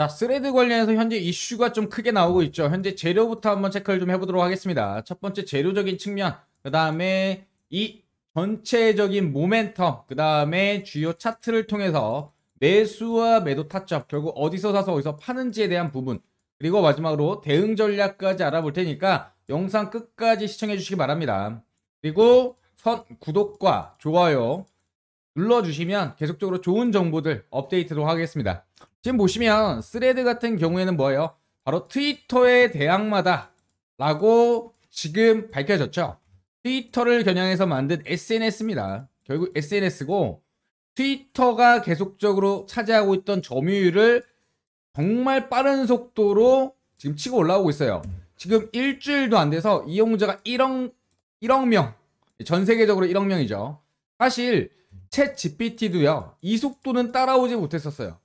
자, 스레드 관련해서 현재 이슈가 좀 크게 나오고 있죠. 현재 재료부터 한번 체크를 좀 해보도록 하겠습니다. 첫 번째 재료적인 측면, 그 다음에 이 전체적인 모멘텀, 그 다음에 주요 차트를 통해서 매수와 매도 타점, 결국 어디서 사서 어디서 파는지에 대한 부분, 그리고 마지막으로 대응 전략까지 알아볼 테니까 영상 끝까지 시청해 주시기 바랍니다. 그리고 선 구독과 좋아요 눌러주시면 계속적으로 좋은 정보들 업데이트도 하겠습니다. 지금 보시면 스레드 같은 경우에는 뭐예요? 바로 트위터의 대항마다 라고 지금 밝혀졌죠. 트위터를 겨냥해서 만든 SNS입니다. 결국 SNS고 트위터가 계속적으로 차지하고 있던 점유율을 정말 빠른 속도로 지금 치고 올라오고 있어요. 지금 일주일도 안 돼서 이용자가 1억 1억 명. 전 세계적으로 1억 명이죠. 사실 챗 GPT도요. 이 속도는 따라오지 못했었어요.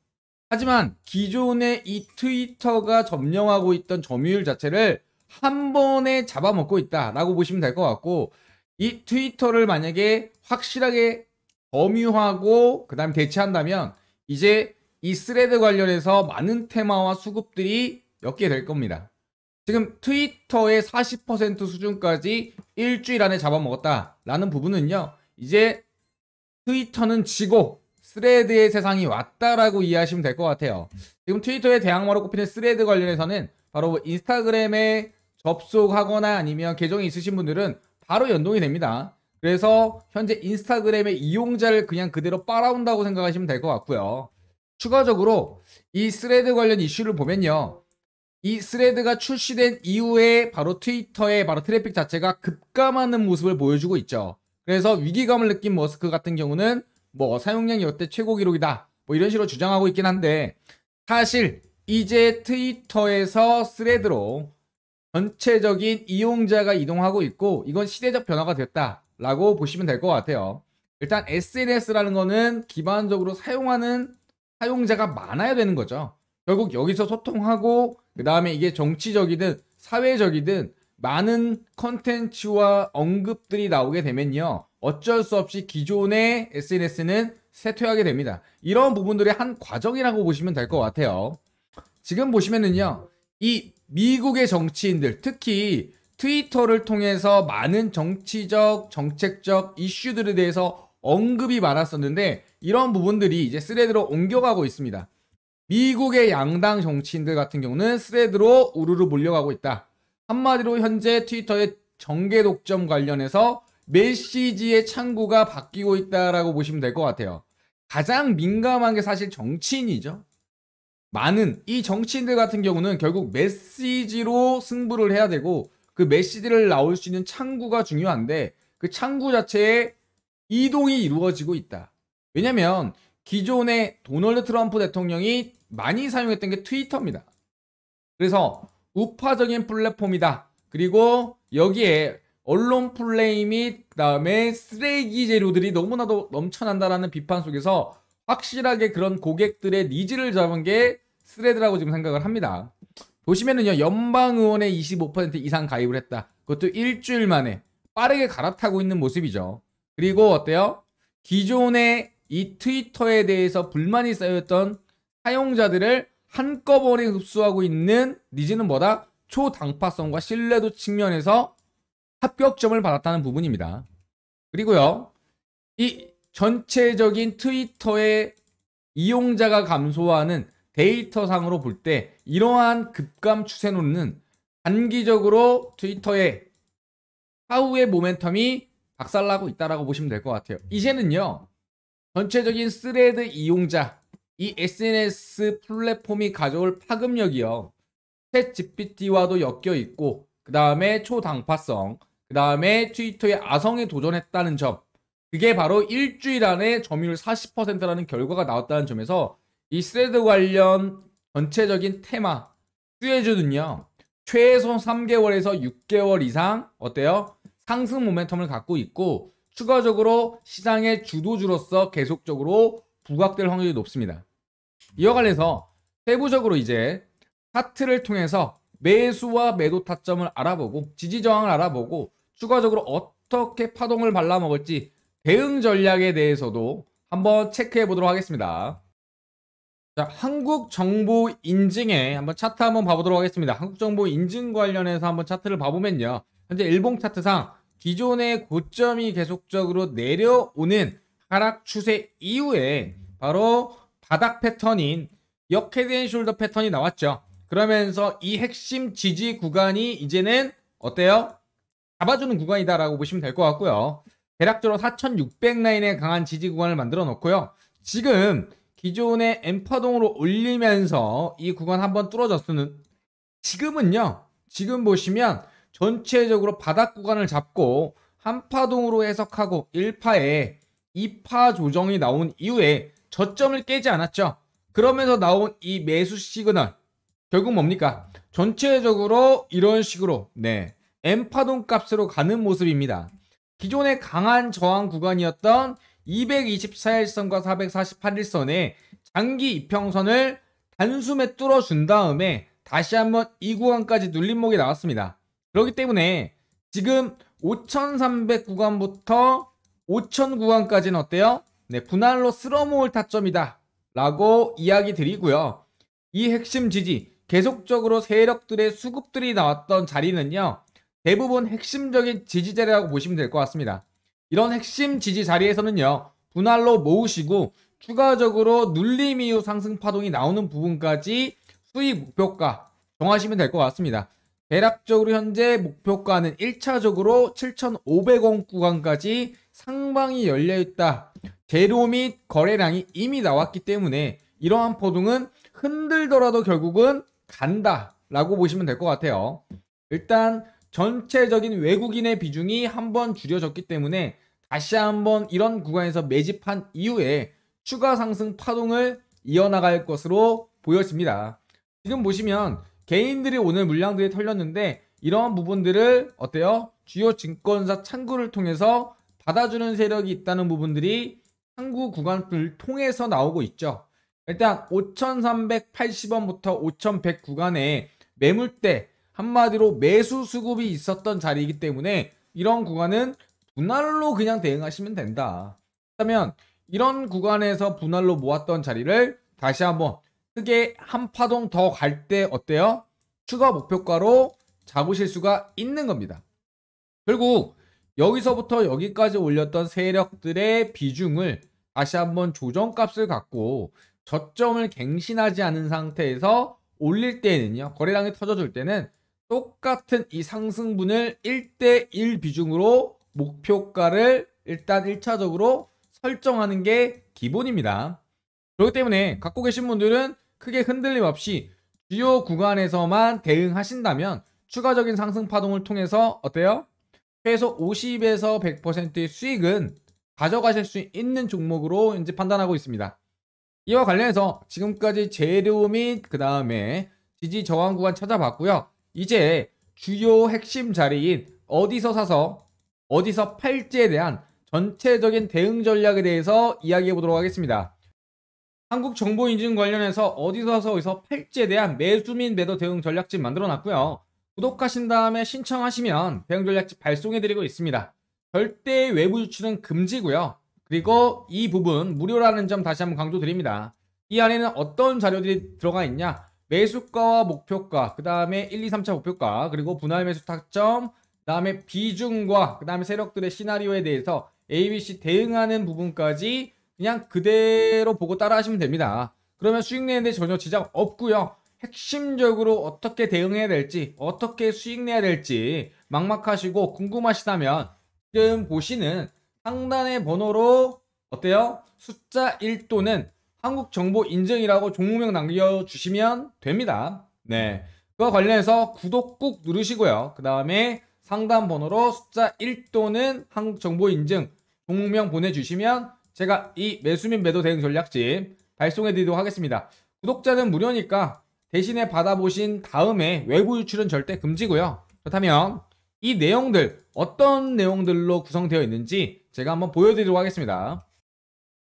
하지만 기존의 이 트위터가 점령하고 있던 점유율 자체를 한 번에 잡아먹고 있다라고 보시면 될 것 같고 이 트위터를 만약에 확실하게 점유하고 그 다음 에 대체한다면 이제 이 스레드 관련해서 많은 테마와 수급들이 엮게 될 겁니다. 지금 트위터의 40% 수준까지 일주일 안에 잡아먹었다라는 부분은요. 이제 트위터는 지고 스레드의 세상이 왔다라고 이해하시면 될 것 같아요. 지금 트위터의 대항마로 꼽히는 스레드 관련해서는 바로 뭐 인스타그램에 접속하거나 아니면 계정이 있으신 분들은 바로 연동이 됩니다. 그래서 현재 인스타그램의 이용자를 그냥 그대로 빨아온다고 생각하시면 될 것 같고요. 추가적으로 이 스레드 관련 이슈를 보면요. 이 스레드가 출시된 이후에 바로 트위터의 바로 트래픽 자체가 급감하는 모습을 보여주고 있죠. 그래서 위기감을 느낀 머스크 같은 경우는 뭐 사용량이 역대 최고 기록이다. 뭐 이런 식으로 주장하고 있긴 한데 사실 이제 트위터에서 스레드로 전체적인 이용자가 이동하고 있고 이건 시대적 변화가 됐다라고 보시면 될 것 같아요. 일단 SNS라는 거는 기본적으로 사용하는 사용자가 많아야 되는 거죠. 결국 여기서 소통하고 그 다음에 이게 정치적이든 사회적이든 많은 컨텐츠와 언급들이 나오게 되면요. 어쩔 수 없이 기존의 SNS는 쇠퇴하게 됩니다. 이런 부분들의 한 과정이라고 보시면 될 것 같아요. 지금 보시면은요, 이 미국의 정치인들, 특히 트위터를 통해서 많은 정치적, 정책적 이슈들에 대해서 언급이 많았었는데, 이런 부분들이 이제 스레드로 옮겨가고 있습니다. 미국의 양당 정치인들 같은 경우는 스레드로 우르르 몰려가고 있다. 한마디로 현재 트위터의 정계 독점 관련해서 메시지의 창구가 바뀌고 있다라고 보시면 될 것 같아요. 가장 민감한 게 사실 정치인이죠. 많은 이 정치인들 같은 경우는 결국 메시지로 승부를 해야 되고 그 메시지를 나올 수 있는 창구가 중요한데 그 창구 자체에 이동이 이루어지고 있다. 왜냐면 하 기존의 도널드 트럼프 대통령이 많이 사용했던 게 트위터입니다. 그래서 우파적인 플랫폼이다. 그리고 여기에 언론 플레이 및 그다음에 쓰레기 재료들이 너무나도 넘쳐난다라는 비판 속에서 확실하게 그런 고객들의 니즈를 잡은 게 스레드라고 지금 생각을 합니다. 보시면은요 연방 의원에 25% 이상 가입을 했다. 그것도 일주일 만에 빠르게 갈아타고 있는 모습이죠. 그리고 어때요? 기존의 이 트위터에 대해서 불만이 쌓였던 사용자들을 한꺼번에 흡수하고 있는 니즈는 뭐다? 초당파성과 신뢰도 측면에서 합격점을 받았다는 부분입니다. 그리고요. 이 전체적인 트위터의 이용자가 감소하는 데이터상으로 볼 때 이러한 급감 추세로는 단기적으로 트위터의 하우의 모멘텀이 박살나고 있다라고 보시면 될 것 같아요. 이제는요. 전체적인 스레드 이용자 이 SNS 플랫폼이 가져올 파급력이요. 챗 GPT와도 엮여 있고 그 다음에 초당파성 그 다음에 트위터에 아성에 도전했다는 점. 그게 바로 일주일 안에 점유율 40%라는 결과가 나왔다는 점에서 이 스레드 관련 전체적인 테마, 수혜주는요, 최소 3개월에서 6개월 이상, 어때요? 상승 모멘텀을 갖고 있고, 추가적으로 시장의 주도주로서 계속적으로 부각될 확률이 높습니다. 이와 관련해서 세부적으로 이제 차트를 통해서 매수와 매도 타점을 알아보고 지지 저항을 알아보고 추가적으로 어떻게 파동을 발라먹을지 대응 전략에 대해서도 한번 체크해 보도록 하겠습니다. 자, 한국 정보 인증에 한번 차트 한번 봐보도록 하겠습니다. 한국 정보 인증 관련해서 한번 차트를 봐보면요. 현재 일봉 차트상 기존의 고점이 계속적으로 내려오는 하락 추세 이후에 바로 바닥 패턴인 역헤된 숄더 패턴이 나왔죠. 그러면서 이 핵심 지지 구간이 이제는 어때요? 잡아주는 구간이다라고 보시면 될 것 같고요. 대략적으로 4,600 라인의 강한 지지 구간을 만들어 놓고요. 지금 기존의 엠파동으로 올리면서 이 구간 한번 뚫어졌으는 지금은요. 지금 보시면 전체적으로 바닥 구간을 잡고 한파동으로 해석하고 1파에 2파 조정이 나온 이후에 저점을 깨지 않았죠. 그러면서 나온 이 매수 시그널 결국 뭡니까? 전체적으로 이런 식으로 네 엠파돈 값으로 가는 모습입니다. 기존의 강한 저항 구간이었던 224일선과 448일선에 장기 입평선을 단숨에 뚫어준 다음에 다시 한번 이 구간까지 눌림목이 나왔습니다. 그렇기 때문에 지금 5300 구간부터 5000 구간까지는 어때요? 네, 분할로 쓸어모을 타점이다 라고 이야기 드리고요. 이 핵심 지지 계속적으로 세력들의 수급들이 나왔던 자리는요. 대부분 핵심적인 지지 자리라고 보시면 될 것 같습니다. 이런 핵심 지지 자리에서는요. 분할로 모으시고 추가적으로 눌림 이후 상승 파동이 나오는 부분까지 수익 목표가 정하시면 될 것 같습니다. 대략적으로 현재 목표가는 1차적으로 7,500원 구간까지 상방이 열려있다. 재료 및 거래량이 이미 나왔기 때문에 이러한 포동은 흔들더라도 결국은 간다 라고 보시면 될 것 같아요. 일단 전체적인 외국인의 비중이 한 번 줄여졌기 때문에 다시 한 번 이런 구간에서 매집한 이후에 추가 상승 파동을 이어나갈 것으로 보여집니다. 지금 보시면 개인들이 오늘 물량들이 털렸는데 이러한 부분들을 어때요? 주요 증권사 창구를 통해서 받아주는 세력이 있다는 부분들이 창구 구간을 통해서 나오고 있죠. 일단 5,380원부터 5,100 구간에 매물대 한마디로 매수 수급이 있었던 자리이기 때문에 이런 구간은 분할로 그냥 대응하시면 된다. 그러면 이런 구간에서 분할로 모았던 자리를 다시 한번 크게 한 파동 더 갈 때 어때요? 추가 목표가로 잡으실 수가 있는 겁니다. 결국 여기서부터 여기까지 올렸던 세력들의 비중을 다시 한번 조정값을 갖고 저점을 갱신하지 않은 상태에서 올릴 때는요. 거래량이 터져줄 때는 똑같은 이 상승분을 1대1 비중으로 목표가를 일단 1차적으로 설정하는 게 기본입니다. 그렇기 때문에 갖고 계신 분들은 크게 흔들림 없이 주요 구간에서만 대응하신다면 추가적인 상승 파동을 통해서 어때요? 최소 50에서 100%의 수익은 가져가실 수 있는 종목으로 이제 판단하고 있습니다. 이와 관련해서 지금까지 재료 및 그 다음에 지지 저항 구간 찾아봤고요. 이제 주요 핵심 자리인 어디서 사서 어디서 팔지에 대한 전체적인 대응 전략에 대해서 이야기해 보도록 하겠습니다. 한국 정보 인증 관련해서 어디서 사서 어디서 팔지에 대한 매수 민 매도 대응 전략집 만들어 놨고요. 구독하신 다음에 신청하시면 대응 전략집 발송해 드리고 있습니다. 절대 외부 유출은 금지고요. 그리고 이 부분 무료라는 점 다시 한번 강조드립니다. 이 안에는 어떤 자료들이 들어가 있냐? 매수가와 목표가, 그 다음에 1, 2, 3차 목표가, 그리고 분할 매수 타점, 그 다음에 비중과, 그 다음에 세력들의 시나리오에 대해서 ABC 대응하는 부분까지 그냥 그대로 보고 따라 하시면 됩니다. 그러면 수익 내는데 전혀 지장 없고요. 핵심적으로 어떻게 대응해야 될지, 어떻게 수익 내야 될지 막막하시고 궁금하시다면 지금 보시는 상단의 번호로 어때요? 숫자 1또는 한국 정보 인증이라고 종목명 남겨주시면 됩니다. 네. 그와 관련해서 구독 꾹 누르시고요. 그 다음에 상담 번호로 숫자 1 또는 한국 정보 인증 종목명 보내주시면 제가 이 매수 민 매도 대응 전략집 발송해드리도록 하겠습니다. 구독자는 무료니까 대신에 받아보신 다음에 외부 유출은 절대 금지고요. 그렇다면 이 내용들 어떤 내용들로 구성되어 있는지 제가 한번 보여드리도록 하겠습니다.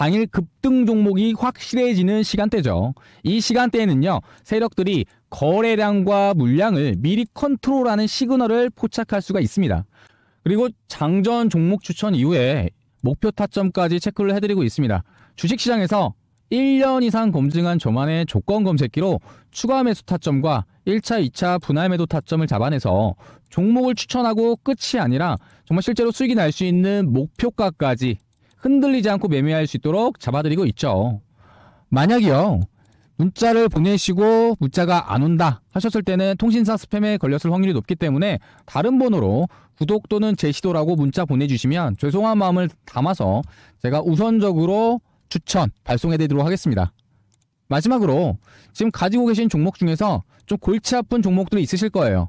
당일 급등 종목이 확실해지는 시간대죠. 이 시간대에는요, 세력들이 거래량과 물량을 미리 컨트롤하는 시그널을 포착할 수가 있습니다. 그리고 장전 종목 추천 이후에 목표 타점까지 체크를 해드리고 있습니다. 주식시장에서 1년 이상 검증한 저만의 조건 검색기로 추가 매수 타점과 1차, 2차 분할 매도 타점을 잡아내서 종목을 추천하고 끝이 아니라 정말 실제로 수익이 날 수 있는 목표가까지 흔들리지 않고 매매할 수 있도록 잡아드리고 있죠. 만약이요. 문자를 보내시고 문자가 안 온다 하셨을 때는 통신사 스팸에 걸렸을 확률이 높기 때문에 다른 번호로 구독 또는 제시도라고 문자 보내주시면 죄송한 마음을 담아서 제가 우선적으로 추천 발송해드리도록 하겠습니다. 마지막으로 지금 가지고 계신 종목 중에서 좀 골치 아픈 종목들이 있으실 거예요.